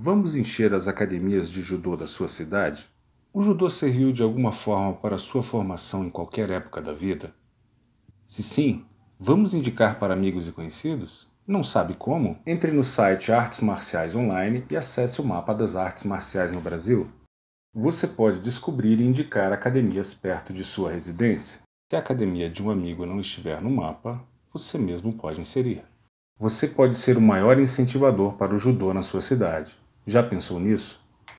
Vamos encher as academias de judô da sua cidade? O judô serviu de alguma forma para sua formação em qualquer época da vida? Se sim, vamos indicar para amigos e conhecidos? Não sabe como? Entre no site Artes Marciais Online e acesse o mapa das artes marciais no Brasil. Você pode descobrir e indicar academias perto de sua residência. Se a academia de um amigo não estiver no mapa, você mesmo pode inserir. Você pode ser o maior incentivador para o judô na sua cidade. Já pensou nisso?